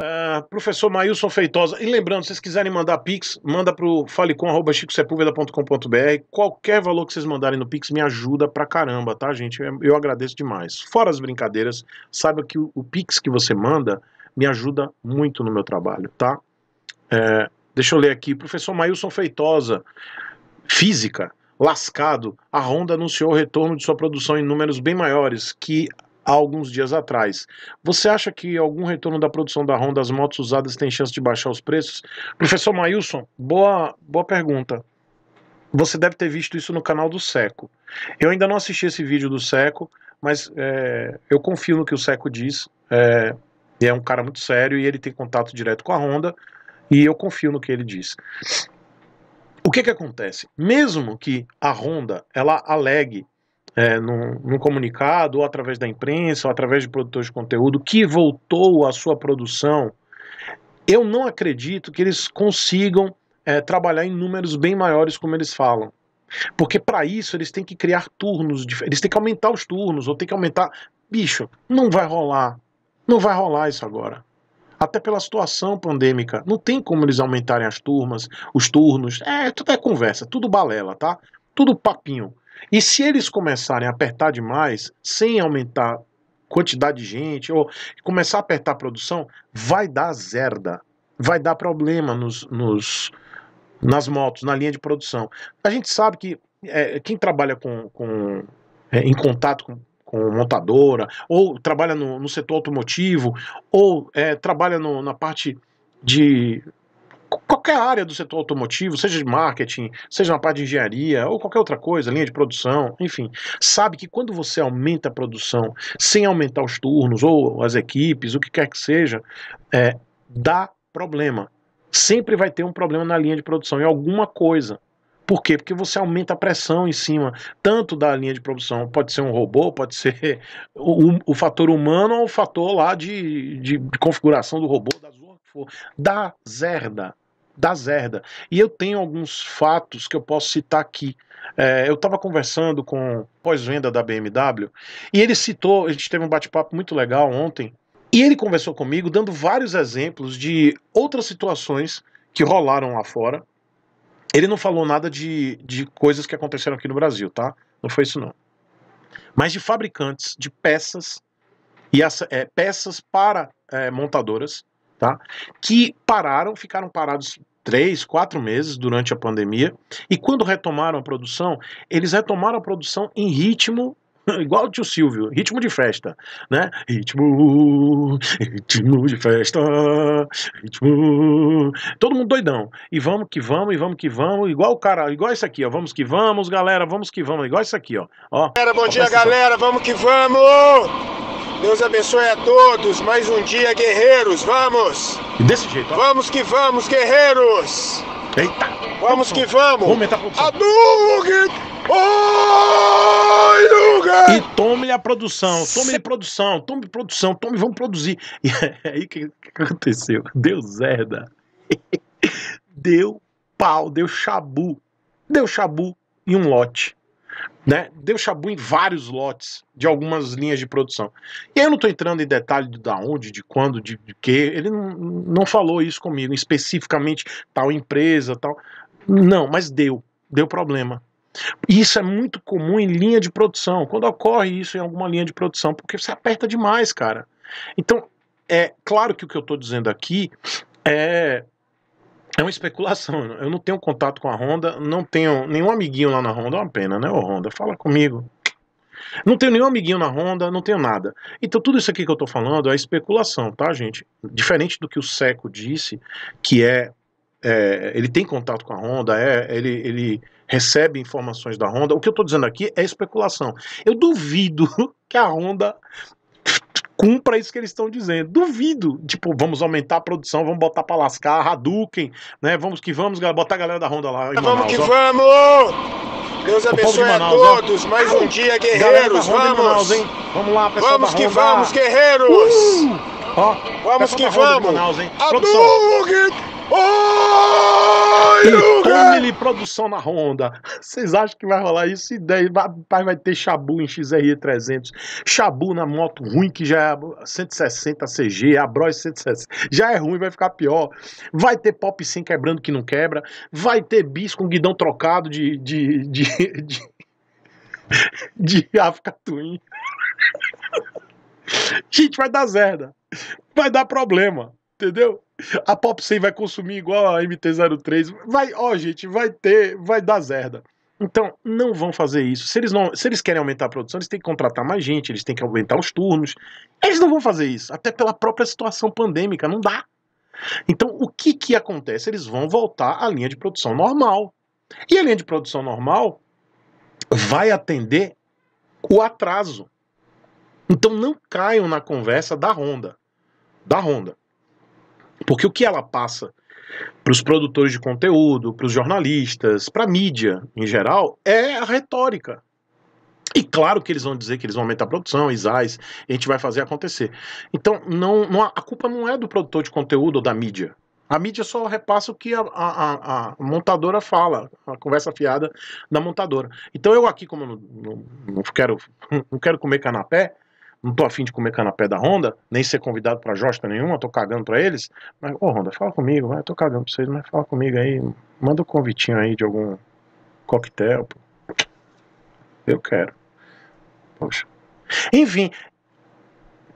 Uh, professor Mailson Feitosa. E lembrando, se vocês quiserem mandar Pix, manda para o falecom.chicosepulveda.com.br. Qualquer valor que vocês mandarem no Pix me ajuda pra caramba, tá, gente? Eu, eu agradeço demais. Fora as brincadeiras, saiba que o, o, Pix que você manda me ajuda muito no meu trabalho, tá? É, deixa eu ler aqui. Professor Mailson Feitosa, física. Lascado, a Honda anunciou o retorno de sua produção em números bem maiores que há alguns dias atrás. Você acha que algum retorno da produção da Honda, as motos usadas, tem chance de baixar os preços? Professor Mailson, boa, boa pergunta. Você deve ter visto isso no canal do Seco. Eu ainda não assisti esse vídeo do Seco, mas é, eu confio no que o Seco diz. É, é um cara muito sério e ele tem contato direto com a Honda e eu confio no que ele diz. O que, que acontece? Mesmo que a Honda ela alegue é, num, num, comunicado, ou através da imprensa, ou através de produtores de conteúdo, que voltou à sua produção, eu não acredito que eles consigam é, trabalhar em números bem maiores, como eles falam. Porque para isso eles têm que criar turnos, eles têm que aumentar os turnos, ou têm que aumentar. Bicho, não vai rolar. Não vai rolar isso agora até pela situação pandêmica. Não tem como eles aumentarem as turmas, os turnos. É, tudo é conversa, tudo balela, tá? Tudo papinho. E se eles começarem a apertar demais, sem aumentar quantidade de gente, ou começar a apertar a produção, vai dar zerda. Vai dar problema nos, nos nas motos, na linha de produção. A gente sabe que é, quem trabalha com, com é, em contato com, com montadora, ou trabalha no, no setor automotivo, ou é, trabalha no, na parte de qualquer área do setor automotivo, seja de marketing, seja na parte de engenharia ou qualquer outra coisa, linha de produção, enfim, sabe que quando você aumenta a produção sem aumentar os turnos ou as equipes, o que quer que seja, é, dá problema. Sempre vai ter um problema na linha de produção em alguma coisa. Por quê? Porque você aumenta a pressão em cima, tanto da linha de produção, pode ser um robô, pode ser o, o fator humano ou o fator lá de, de, de configuração do robô, da zona que for. Dá zerda da Zerda. E eu tenho alguns fatos que eu posso citar aqui. É, eu estava conversando com pós-venda da BMW e ele citou, a gente teve um bate-papo muito legal ontem, e ele conversou comigo dando vários exemplos de outras situações que rolaram lá fora. Ele não falou nada de, de coisas que aconteceram aqui no Brasil, tá? Não foi isso não. Mas de fabricantes de peças e as, é, peças para é, montadoras tá? que pararam, ficaram parados três, quatro meses durante a pandemia, e quando retomaram a produção, eles retomaram a produção em ritmo igual o tio Silvio, ritmo de festa, né? Ritmo, ritmo de festa, ritmo. Todo mundo doidão. E vamos que vamos, e vamos que vamos, igual o cara, igual isso aqui, ó. Vamos que vamos, galera, vamos que vamos, igual isso aqui, ó. ó. Galera, bom dia, galera, vamos que vamos! Deus abençoe a todos. Mais um dia, guerreiros. Vamos! E desse jeito, ó. Vamos que vamos, guerreiros! Eita! Vamos que vamos! Vamos aumentar a produção. Hadouken! Oi, E tome-lhe a produção, tome-lhe produção, tome produção, tome, vamos produzir. E é aí o que, que aconteceu? Deu zerda. Deu pau, deu chabu. Deu chabu em um lote. Né? Deu chabu em vários lotes de algumas linhas de produção. E eu não estou entrando em detalhe de da onde, de quando, de, de que. Ele não, não falou isso comigo, especificamente tal empresa, tal. Não, mas deu. Deu problema. E isso é muito comum em linha de produção. Quando ocorre isso em alguma linha de produção, porque você aperta demais, cara. Então, é claro que o que eu estou dizendo aqui é é uma especulação. Eu não tenho contato com a Honda, não tenho nenhum amiguinho lá na Honda. É uma pena, né, ô Honda? Fala comigo. Não tenho nenhum amiguinho na Honda, não tenho nada. Então, tudo isso aqui que eu tô falando é especulação, tá, gente? Diferente do que o Seco disse, que é. é ele tem contato com a Honda, é, ele, ele recebe informações da Honda. O que eu tô dizendo aqui é especulação. Eu duvido que a Honda cumpra isso que eles estão dizendo. Duvido, tipo, vamos aumentar a produção, vamos botar pra lascar, Hadouken, né? Vamos que vamos, botar a galera da Honda lá. vamos Manaus, que ó. vamos! Deus abençoe de Manaus, a todos, ó. mais um dia, guerreiros, vamos! Manaus, vamos lá, pessoal Vamos que vamos, guerreiros! Uh! Ó, vamos que vamos! Manaus, hein? Produção. Hadouken! Oh, Tone produção na Honda. Vocês acham que vai rolar isso? E vai, ter chabu em XRE300. Chabu na moto ruim, que já é 160 CG, é a Bros 160. Já é ruim, vai ficar pior. Vai ter Pop 100 quebrando que não quebra. Vai ter bis com guidão trocado de, de, de, de, de, de Africa Twin. Gente, vai dar zerda. Vai dar problema, entendeu? a Pop 100 vai consumir igual a MT-03. Vai, ó, gente, vai ter, vai dar zerda. Então, não vão fazer isso. Se eles, não, se eles querem aumentar a produção, eles têm que contratar mais gente, eles têm que aumentar os turnos. Eles não vão fazer isso, até pela própria situação pandêmica, não dá. Então, o que, que acontece? Eles vão voltar à linha de produção normal. E a linha de produção normal vai atender o atraso. Então, não caiam na conversa da Honda. Da Honda. Porque o que ela passa para os produtores de conteúdo, para os jornalistas, para a mídia em geral, é a retórica. E claro que eles vão dizer que eles vão aumentar a produção, ISAIS, a gente vai fazer acontecer. Então, não, não, a culpa não é do produtor de conteúdo ou da mídia. A mídia só repassa o que a, a, a, montadora fala, a conversa fiada da montadora. Então eu aqui, como não, não, não, quero, não quero comer canapé, não tô afim de comer canapé da Honda, nem ser convidado pra josta nenhuma, tô cagando pra eles. Mas, ô Honda, fala comigo, vai, tô cagando pra vocês, mas fala comigo aí, manda um convitinho aí de algum coquetel. Pô. Eu quero. Poxa. Enfim,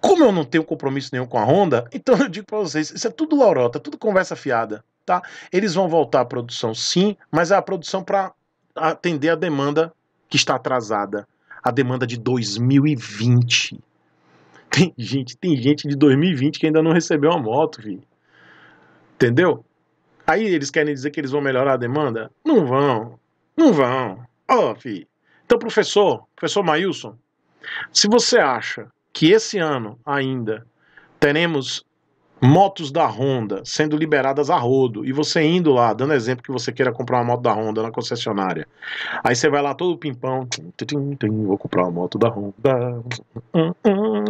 como eu não tenho compromisso nenhum com a Honda, então eu digo pra vocês, isso é tudo laurota, tudo conversa fiada, tá? Eles vão voltar à produção sim, mas é a produção para atender a demanda que está atrasada, a demanda de 2020. Tem gente, tem gente de 2020 que ainda não recebeu uma moto, vi Entendeu? Aí eles querem dizer que eles vão melhorar a demanda? Não vão. Não vão. Ó, oh, Então, professor, professor Mailson, se você acha que esse ano ainda teremos motos da Honda sendo liberadas a rodo e você indo lá, dando exemplo que você queira comprar uma moto da Honda na concessionária. Aí você vai lá todo pimpão, vou comprar uma moto da Honda,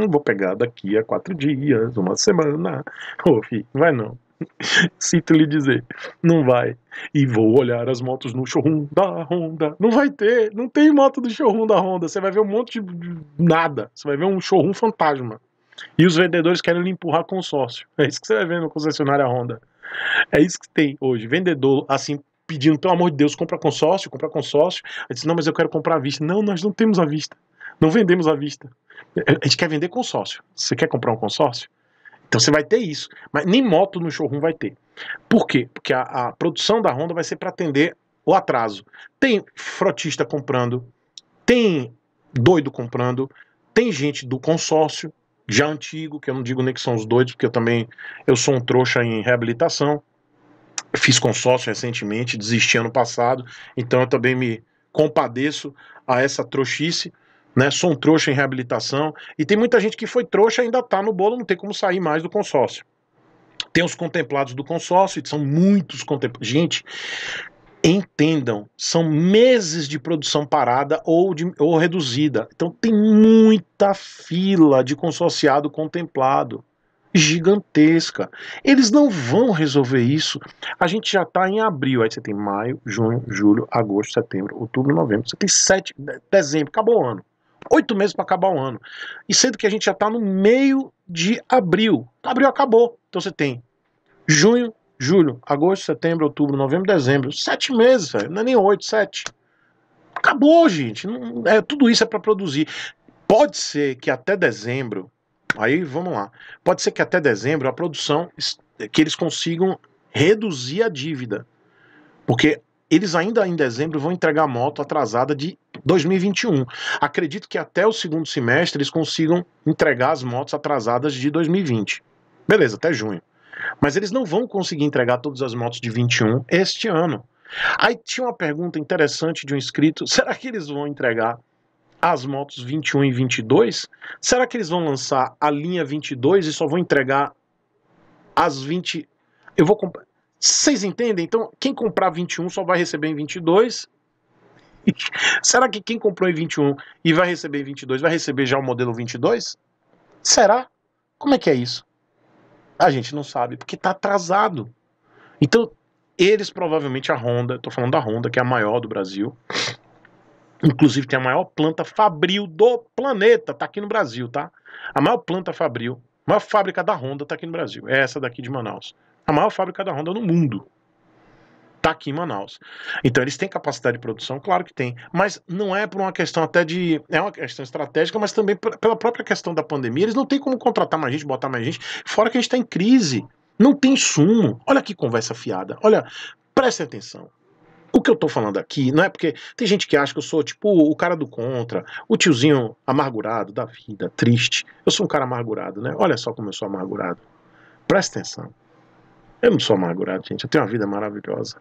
vou pegar daqui a quatro dias, uma semana. Ô, filho, vai não. Sinto lhe dizer, não vai. E vou olhar as motos no showroom da Honda. Não vai ter, não tem moto do showroom da Honda. Você vai ver um monte de nada. Você vai ver um showroom fantasma. E os vendedores querem empurrar consórcio. É isso que você vai ver no concessionário Honda. É isso que tem hoje. Vendedor, assim, pedindo, pelo amor de Deus, compra consórcio, compra consórcio. Aí diz, não, mas eu quero comprar à vista. Não, nós não temos à vista. Não vendemos à vista. É, a gente quer vender consórcio. Você quer comprar um consórcio? Então você vai ter isso. Mas nem moto no showroom vai ter. Por quê? Porque a, a produção da Honda vai ser para atender o atraso. Tem frotista comprando, tem doido comprando, tem gente do consórcio já antigo, que eu não digo nem que são os doidos, porque eu também eu sou um trouxa em reabilitação. Fiz consórcio recentemente, desisti ano passado, então eu também me compadeço a essa trouxice, né? Sou um trouxa em reabilitação e tem muita gente que foi trouxa e ainda tá no bolo, não tem como sair mais do consórcio. Tem os contemplados do consórcio, são muitos contemplados. Gente, entendam, são meses de produção parada ou, de, ou reduzida. Então tem muita fila de consorciado contemplado. Gigantesca. Eles não vão resolver isso. A gente já está em abril. Aí você tem maio, junho, julho, agosto, setembro, outubro, novembro. Você tem sete, dezembro, acabou o ano. Oito meses para acabar o ano. E sendo que a gente já está no meio de abril. Abril acabou. Então você tem junho, julho, agosto, setembro, outubro, novembro, dezembro. Sete meses, velho. Não é nem oito, sete. Acabou, gente. Não, é, tudo isso é para produzir. Pode ser que até dezembro, aí vamos lá. Pode ser que até dezembro a produção que eles consigam reduzir a dívida. Porque eles ainda em dezembro vão entregar a moto atrasada de 2021. Acredito que até o segundo semestre eles consigam entregar as motos atrasadas de 2020. Beleza, até junho. Mas eles não vão conseguir entregar todas as motos de 21 este ano. Aí tinha uma pergunta interessante de um inscrito: será que eles vão entregar as motos 21 e 22? Será que eles vão lançar a linha 22 e só vão entregar as 20? Eu vou comprar. Vocês entendem? Então, quem comprar 21 só vai receber em 22? Será que quem comprou em 21 e vai receber em 22 vai receber já o modelo 22? Será? Como é que é isso? A gente não sabe, porque está atrasado. Então, eles provavelmente, a Honda, estou falando da Honda, que é a maior do Brasil, inclusive tem a maior planta fabril do planeta, está aqui no Brasil, tá? A maior planta fabril, a maior fábrica da Honda está aqui no Brasil, é essa daqui de Manaus. A maior fábrica da Honda no mundo está aqui em Manaus. Então eles têm capacidade de produção, claro que tem, mas não é por uma questão até de. É uma questão estratégica, mas também pela própria questão da pandemia. Eles não têm como contratar mais gente, botar mais gente, fora que a gente está em crise. Não tem sumo. Olha que conversa fiada. Olha, preste atenção. O que eu tô falando aqui não é porque tem gente que acha que eu sou tipo o cara do contra, o tiozinho amargurado da vida, triste. Eu sou um cara amargurado, né? Olha só como eu sou amargurado. Presta atenção. Eu não sou amargurado, gente. Eu tenho uma vida maravilhosa.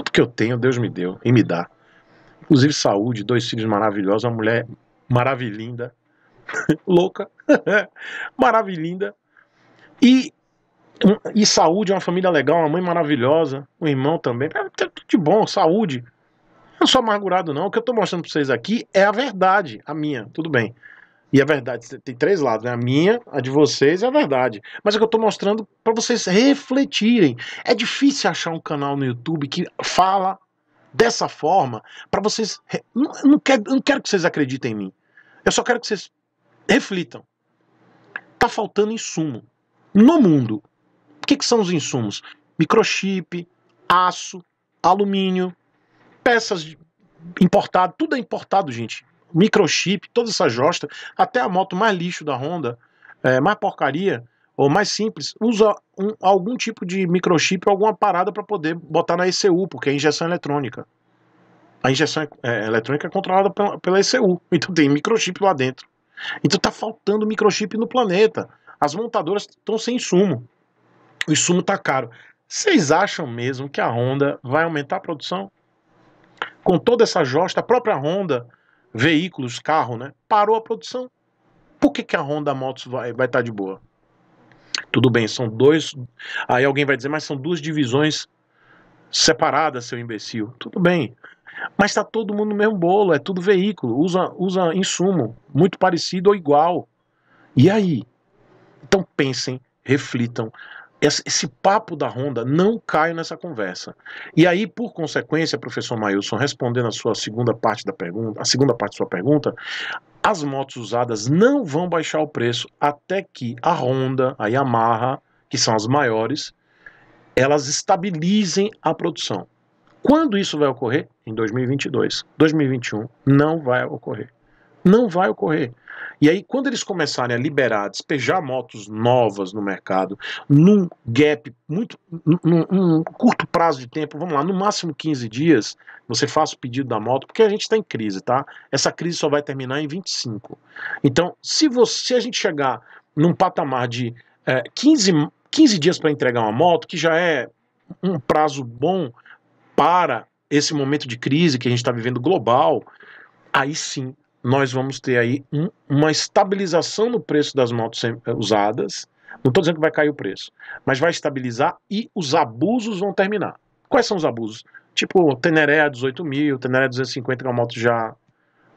Tudo que eu tenho, Deus me deu e me dá. Inclusive saúde, dois filhos maravilhosos, uma mulher maravilhosa, louca, maravilhosa E, e saúde, uma família legal, uma mãe maravilhosa, um irmão também. É, tá tudo de bom, saúde. Eu não sou amargurado, não. O que eu estou mostrando para vocês aqui é a verdade, a minha, tudo bem. E a é verdade tem três lados, né? A minha, a de vocês e a verdade. Mas é que eu estou mostrando para vocês refletirem. É difícil achar um canal no YouTube que fala dessa forma para vocês. Não, não, quero, não quero que vocês acreditem em mim. Eu só quero que vocês reflitam. Tá faltando insumo no mundo. O que, que são os insumos? Microchip, aço, alumínio, peças importadas. Tudo é importado, gente microchip, todas essa josta até a moto mais lixo da Honda, é, mais porcaria, ou mais simples, usa um, algum tipo de microchip, alguma parada para poder botar na ECU, porque é injeção eletrônica. A injeção é, eletrônica é controlada pela, pela ECU, então tem microchip lá dentro. Então tá faltando microchip no planeta. As montadoras estão sem insumo. O insumo tá caro. Vocês acham mesmo que a Honda vai aumentar a produção? Com toda essa josta, a própria Honda veículos, carro, né? Parou a produção. Por que, que a Honda Motos vai estar tá de boa? Tudo bem, são dois. Aí alguém vai dizer, mas são duas divisões separadas, seu imbecil. Tudo bem. Mas está todo mundo no mesmo bolo, é tudo veículo, usa, usa insumo muito parecido ou igual. E aí? Então pensem, reflitam, esse papo da Honda não cai nessa conversa. E aí, por consequência, professor Mailson, respondendo a sua segunda parte da pergunta, a segunda parte da sua pergunta, as motos usadas não vão baixar o preço até que a Honda, a Yamaha, que são as maiores, elas estabilizem a produção. Quando isso vai ocorrer? Em 2022. 2021 não vai ocorrer. Não vai ocorrer. E aí, quando eles começarem a liberar, despejar motos novas no mercado, num gap muito, num, num curto prazo de tempo, vamos lá, no máximo 15 dias, você faça o pedido da moto, porque a gente está em crise, tá? Essa crise só vai terminar em 25. Então, se você se a gente chegar num patamar de é, 15, 15 dias para entregar uma moto, que já é um prazo bom para esse momento de crise que a gente está vivendo global, aí sim nós vamos ter aí um, uma estabilização no preço das motos eh, usadas. Não estou dizendo que vai cair o preço, mas vai estabilizar e os abusos vão terminar. Quais são os abusos? Tipo, Teneré a 18 mil, Teneré a 250, que é uma moto já,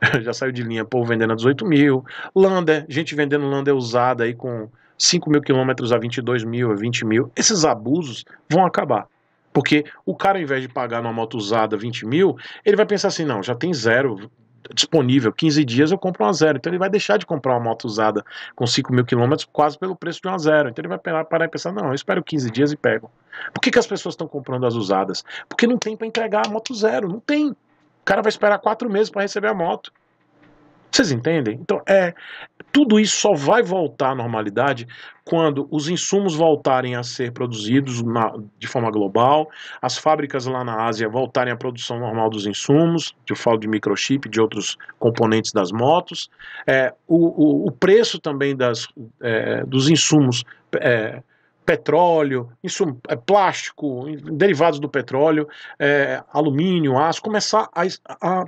já saiu de linha, povo vendendo a 18 mil. Lander, gente vendendo Lander usada aí com 5 mil quilômetros a 22 mil, a 20 mil. Esses abusos vão acabar. Porque o cara, ao invés de pagar numa moto usada 20 mil, ele vai pensar assim: não, já tem zero, disponível, 15 dias eu compro uma zero. Então ele vai deixar de comprar uma moto usada com 5 mil quilômetros quase pelo preço de uma zero. Então ele vai parar e pensar, não, eu espero 15 dias e pego. Por que, que as pessoas estão comprando as usadas? Porque não tem para entregar a moto zero, não tem. O cara vai esperar quatro meses para receber a moto. Vocês entendem? Então, é, tudo isso só vai voltar à normalidade quando os insumos voltarem a ser produzidos na, de forma global, as fábricas lá na Ásia voltarem à produção normal dos insumos, eu falo de microchip, de outros componentes das motos, é, o, o, o, preço também das, é, dos insumos. É, petróleo, insumo, é, plástico, derivados do petróleo, é, alumínio, aço, começar a, a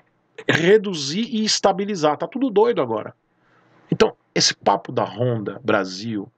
reduzir e estabilizar. Tá tudo doido agora. Então, esse papo da Honda Brasil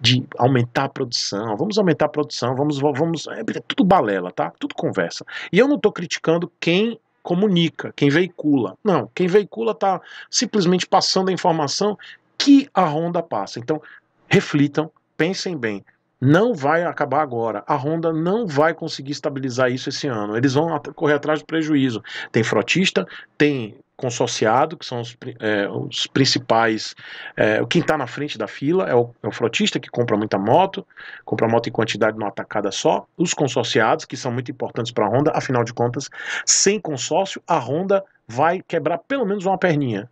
de aumentar a produção, vamos aumentar a produção, vamos vamos, é, é, tudo balela, tá? Tudo conversa. E eu não estou criticando quem comunica, quem veicula. Não, quem veicula está simplesmente passando a informação que a Honda passa. Então, reflitam, pensem bem. Não vai acabar agora. A Honda não vai conseguir estabilizar isso esse ano. Eles vão correr atrás do prejuízo. Tem frotista, tem consorciado, que são os, é, os principais. É, quem está na frente da fila é o, é o, frotista, que compra muita moto, compra moto em quantidade numa atacada só. Os consorciados, que são muito importantes para a Honda, afinal de contas, sem consórcio, a Honda vai quebrar pelo menos uma perninha.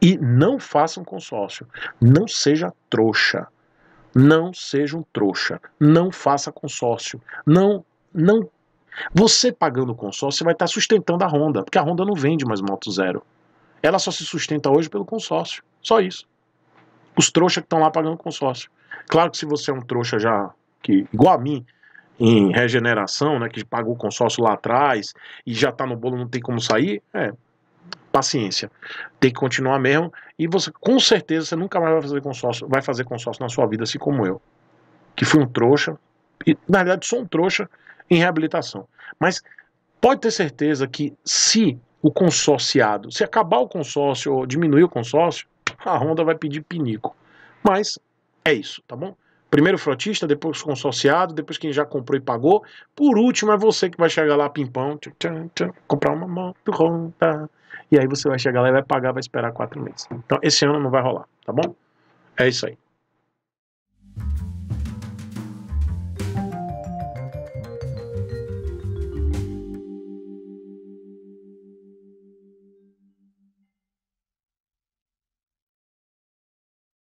E não faça um consórcio. Não seja trouxa. Não seja um trouxa. Não faça consórcio. Não, não você pagando o consórcio, você vai estar sustentando a Honda, porque a Honda não vende mais moto zero. Ela só se sustenta hoje pelo consórcio. Só isso. Os trouxas que estão lá pagando consórcio. Claro que se você é um trouxa já, que, igual a mim, em regeneração, né, que pagou o consórcio lá atrás e já está no bolo, não tem como sair, é, paciência. Tem que continuar mesmo e você com certeza você nunca mais vai fazer consórcio, vai fazer consórcio na sua vida assim como eu, que fui um trouxa e na verdade sou um trouxa em reabilitação. Mas pode ter certeza que se o consorciado, se acabar o consórcio ou diminuir o consórcio, a Honda vai pedir pinico. Mas é isso, tá bom? Primeiro o frotista, depois o consorciado, depois quem já comprou e pagou. Por último é você que vai chegar lá, pimpão, comprar uma moto Honda. E aí você vai chegar lá e vai pagar, vai esperar quatro meses. Então esse ano não vai rolar, tá bom? É isso aí.